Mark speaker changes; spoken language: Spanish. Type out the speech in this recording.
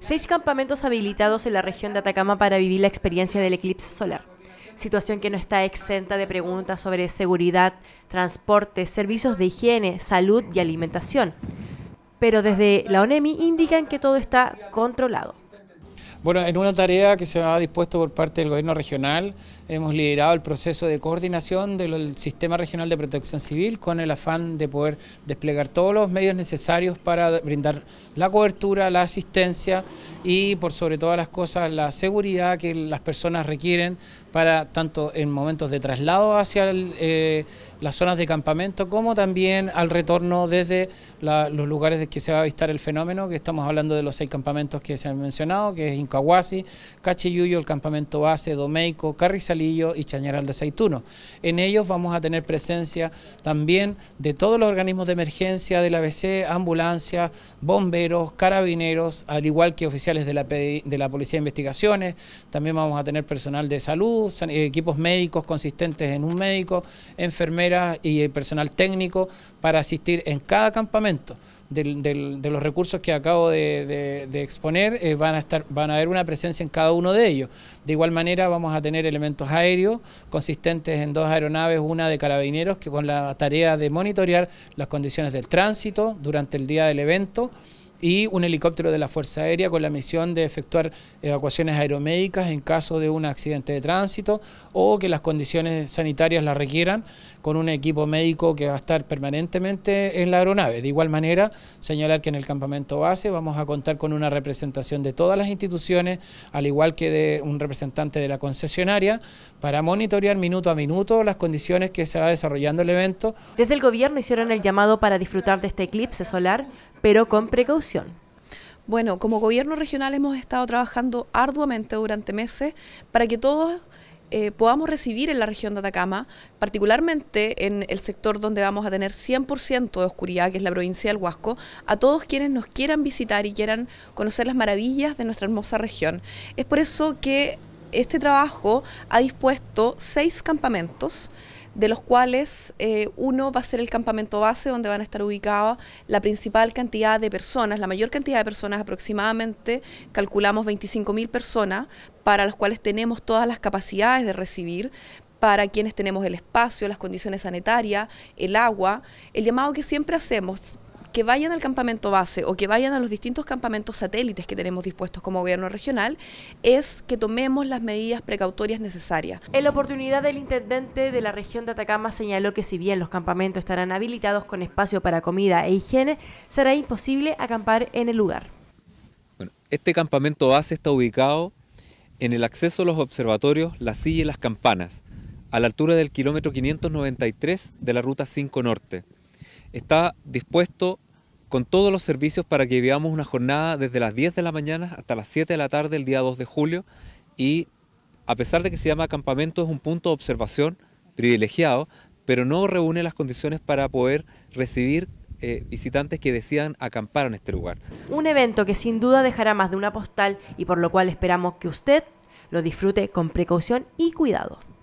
Speaker 1: Seis campamentos habilitados en la región de Atacama para vivir la experiencia del eclipse solar, situación que no está exenta de preguntas sobre seguridad, transporte, servicios de higiene, salud y alimentación. Pero desde la ONEMI indican que todo está controlado.
Speaker 2: Bueno, en una tarea que se ha dispuesto por parte del gobierno regional, hemos liderado el proceso de coordinación del sistema regional de protección civil con el afán de poder desplegar todos los medios necesarios para brindar la cobertura, la asistencia y por sobre todas las cosas la seguridad que las personas requieren para tanto en momentos de traslado hacia eh, las zonas de campamento como también al retorno desde los lugares de que se va a avistar el fenómeno, que estamos hablando de los seis campamentos que se han mencionado, que es Aguasi, Cachiyuyo, el campamento base, Domeico, Carrizalillo y Chañaral de Aceituno. En ellos vamos a tener presencia también de todos los organismos de emergencia del ABC, ambulancias, bomberos, carabineros, al igual que oficiales de la, de la Policía de Investigaciones. También vamos a tener personal de salud, eh, equipos médicos consistentes en un médico, enfermeras y el personal técnico para asistir en cada campamento del, de los recursos que acabo de, exponer, eh, van, a estar, van a haber una presencia en cada uno de ellos. De igual manera vamos a tener elementos aéreos consistentes en dos aeronaves, una de carabineros que con la tarea de monitorear las condiciones del tránsito durante el día del evento, y un helicóptero de la Fuerza Aérea con la misión de efectuar evacuaciones aeromédicas en caso de un accidente de tránsito o que las condiciones sanitarias las requieran, con un equipo médico que va a estar permanentemente en la aeronave. De igual manera, señalar que en el campamento base vamos a contar con una representación de todas las instituciones, al igual que de un representante de la concesionaria, para monitorear minuto a minuto las condiciones que se va desarrollando el evento. Desde el gobierno hicieron el llamado para disfrutar de este eclipse solar, pero con precaución.
Speaker 3: Bueno, como gobierno regional hemos estado trabajando arduamente durante meses para que todos eh, podamos recibir en la región de Atacama, particularmente en el sector donde vamos a tener 100% de oscuridad, que es la provincia del Huasco, a todos quienes nos quieran visitar y quieran conocer las maravillas de nuestra hermosa región. Es por eso que este trabajo ha dispuesto seis campamentos de los cuales eh, uno va a ser el campamento base donde van a estar ubicadas la principal cantidad de personas, la mayor cantidad de personas aproximadamente, calculamos 25.000 personas para las cuales tenemos todas las capacidades de recibir, para quienes tenemos el espacio, las condiciones sanitarias, el agua, el llamado que siempre hacemos que vayan al campamento base o que vayan a los distintos campamentos satélites que tenemos dispuestos como gobierno regional es que tomemos las medidas precautorias
Speaker 1: necesarias. En la oportunidad, del intendente de la región de Atacama señaló que si bien los campamentos estarán habilitados con espacio para comida e higiene, será imposible acampar en el lugar.
Speaker 4: este campamento base está ubicado en el acceso a los observatorios La Silla y Las Campanas, a la altura del kilómetro 593 de la ruta 5 Norte. Está dispuesto con todos los servicios para que vivamos una jornada desde las 10 de la mañana hasta las 7 de la tarde el día 2 de julio y a pesar de que se llama campamento es un punto de observación privilegiado, pero no reúne las condiciones para poder recibir eh, visitantes que decidan acampar en este lugar.
Speaker 1: Un evento que sin duda dejará más de una postal y por lo cual esperamos que usted lo disfrute con precaución y cuidado.